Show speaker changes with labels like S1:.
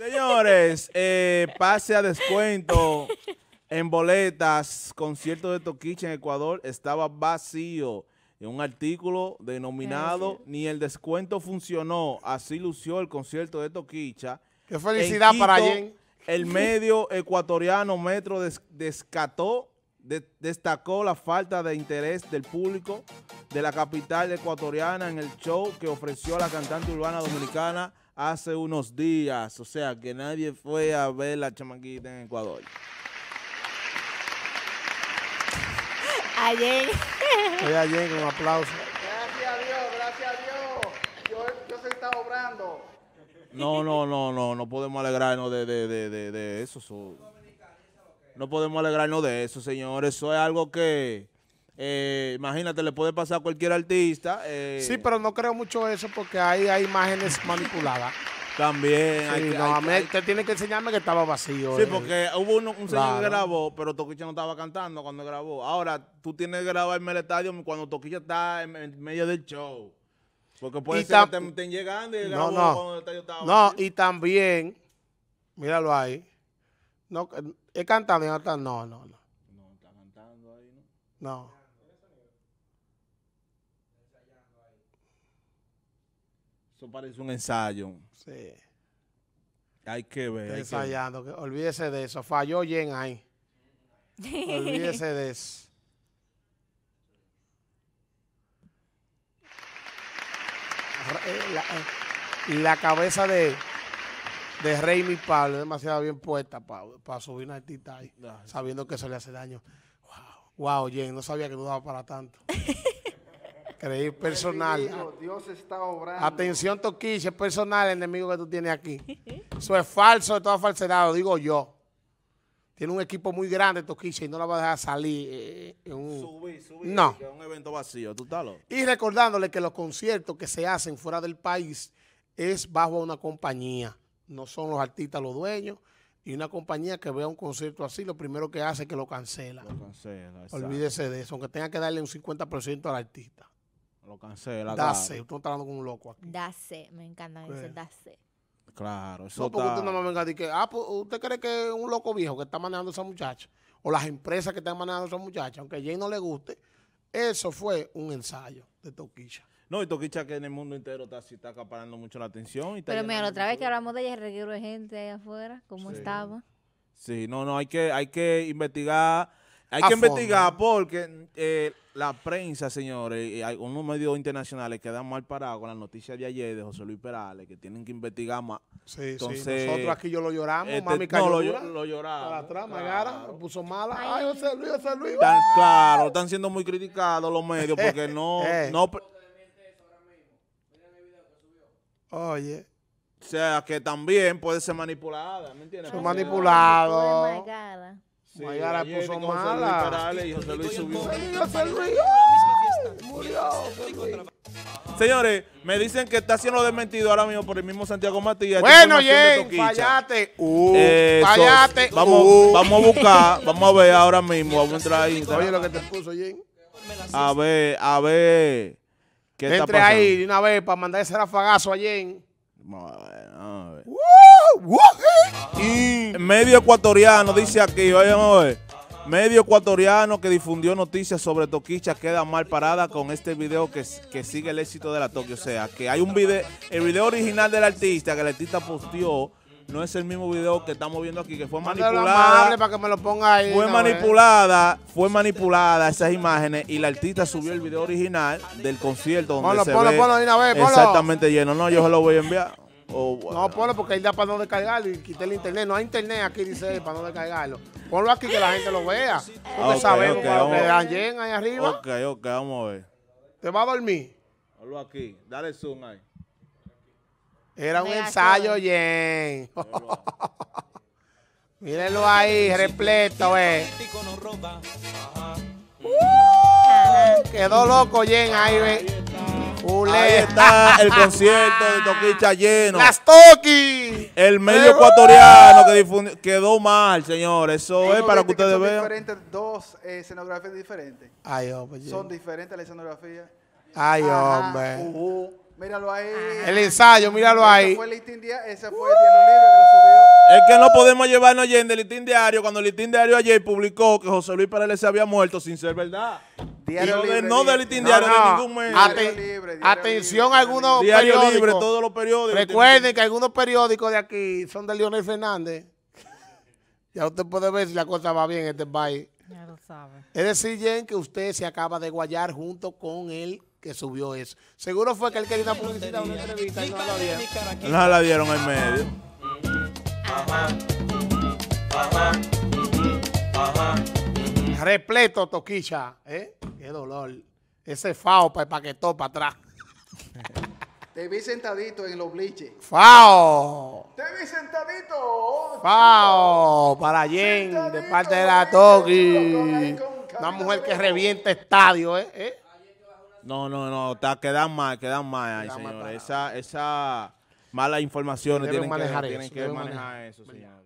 S1: Señores, eh, pase a descuento en boletas. Concierto de Toquicha en Ecuador estaba vacío. En un artículo denominado ah, Ni el descuento funcionó. Así lució el concierto de Toquicha. ¡Qué felicidad para Jen! El medio ecuatoriano Metro descató destacó la falta de interés del público de la capital ecuatoriana en el show que ofreció la cantante urbana dominicana hace unos días, o sea que nadie fue a ver la chamaquita en Ecuador.
S2: Ayer. Fue Oye, con un aplauso. Gracias a Dios, gracias a Dios. Yo, yo se está obrando.
S1: No, no, no, no, no podemos alegrarnos de eso. No podemos alegrarnos de eso, señores. Eso es algo que eh, imagínate, le puede pasar a cualquier artista. Eh, sí,
S2: pero no creo mucho eso porque ahí hay imágenes manipuladas.
S1: También. tiene que enseñarme que estaba vacío. Sí, eh. porque hubo un, señor que grabó, pero Toquicha no estaba cantando cuando grabó. Ahora, tú tienes que grabarme el estadio cuando Toquilla está en, medio del show. Porque puede ser que te estén llegando y grabó no, cuando el estadio estaba No, y también,
S2: míralo ahí. No, he cantado No, no, no.
S1: No, está cantando ahí, ¿no? No. Eso parece un ensayo. Sí. Hay que ver. ensayando.
S2: Que... Olvídese de eso. Falló Jen ahí. Olvídese de eso. Eh, la, eh, la, cabeza de, de Rey Pablo demasiado bien puesta para subir una artista ahí, sabiendo que eso le hace daño. Wow, wow, Jen, no sabía que no daba para tanto. Creí personal. Dios está obrando. Atención, Toquiche, personal el enemigo que tú tienes aquí. Eso es falso, de todo falsedad, lo digo yo. Tiene un equipo muy grande, Toquiche, y no la va a dejar salir. Eh, en
S1: no. es un evento vacío, tú
S2: Y recordándole que los conciertos que se hacen fuera del país es bajo una compañía. No son los artistas los dueños. Y una compañía que vea un concierto así, lo primero que hace es que lo cancela. Lo
S1: cancela, Olvídese
S2: de eso, aunque tenga que darle un 50% al artista
S1: cancela. Dase,
S2: hablando con un loco aquí. Dase, me encanta decir dase.
S1: Claro, eso no, usted
S2: no me venga a decir que, ah, pues, usted cree que un loco viejo que está manejando esa muchacha, o las empresas que están
S1: manejando esa muchacha, aunque a Jay no le guste, eso fue un ensayo de Toquicha. No, y Toquicha que en el mundo entero está, si está acaparando mucho la atención. Y Pero mira, otra
S2: vez que hablamos de ella, reguero de gente ahí afuera, cómo estaba.
S1: Sí, no, no, hay que, hay que investigar hay que investigar porque eh, la prensa, señores, y algunos medios internacionales quedan mal parados con las noticias de ayer de José Luis Perales, que tienen que investigar más. Sí, Entonces, sí. Nosotros aquí yo lo lloramos, este, mami No, lo,
S2: lloramos. Lo la trama, claro. puso mala. Ay, José Luis, José Luis.
S1: claro, están siendo muy criticados los medios porque no... Eh, eh. no Oye. O sea, que también puede ser manipulada, ¿me entiendes? Son Señores, me dicen que está haciendo desmentido ahora mismo por el mismo Santiago Matías. Bueno, Jen, fallate.
S2: Uh, fallate. Uh. Vamos, a buscar,
S1: vamos a ver ahora mismo. Vamos a entrar ahí. lo que te puso, A ver, a ver. ¿Qué Entre está pasando? ahí de
S2: una vez para mandar ese rafagazo a Jen. Vamos a
S1: ver. Uh, uh, medio ecuatoriano, dice aquí, a ver. Medio ecuatoriano que difundió noticias sobre Toquicha queda mal parada con este video que, que sigue el éxito de la Toki. O sea, que hay un video, el video original del artista que el artista posteó, no es el mismo video que estamos viendo aquí, que fue manipulado, Para que me lo
S2: ponga fue manipulada,
S1: fue manipulada esas imágenes y la artista subió el video original del concierto donde se ve exactamente lleno. No, yo se lo voy a enviar. No,
S2: ponlo porque ahí da para no descargarlo y quité el internet. No hay internet aquí, dice él, para no descargarlo. Ponlo aquí que la gente lo vea. Ah,
S1: porque okay, sabemos me que dan ¿Yen, ahí arriba. Ok, ok, vamos a ver. ¿Te va a dormir? Ponlo aquí. Dale zoom ahí. Era un ensayo,
S2: Jen. Mírenlo ahí, repleto, eh.
S1: Uh, quedó loco, Jen, ahí, ve. Ahí está el concierto de Toquicha lleno. ¡Las Toki! El medio ecuatoriano que difundió, quedó mal, señores. Eso es para que ustedes vean. dos eh, escenografías diferentes. Ay, Son diferentes las escenografías.
S2: Ay, hombre.
S1: Míralo ahí. El ensayo, míralo ahí. ese fue el diario que lo subió. Es que no podemos llevarnos en El listín diario cuando el listín diario ayer publicó que José Luis Pérez se había muerto sin ser verdad. Diario no, libre, no del diario de ningún
S2: atención algunos diario Libre, todos los periódicos. Recuerden que algunos periódicos de aquí son de Leonel Fernández. ya usted puede ver si la cosa va bien en este país. Ya lo sabe. Es decir, Jen, que usted se acaba de guayar junto con él que subió eso. Seguro fue que él quería una publicidad, una entrevista y no la dieron. No
S1: la dieron en medio.
S2: Repleto, Toquicha, ¿eh? Qué dolor. Ese FAO para paquetó para atrás. Te vi sentadito en los bliches. ¡Fao! Te vi sentadito. ¡Fao! Para Jen, de parte de la Toki. Una mujer que revienta estadio, ¿eh? ¿eh?
S1: No, no, no. Está, quedan mal, quedan mal ahí, señor. Esa, esa mala información tienen, que, manejar tienen que manejar eso, señor.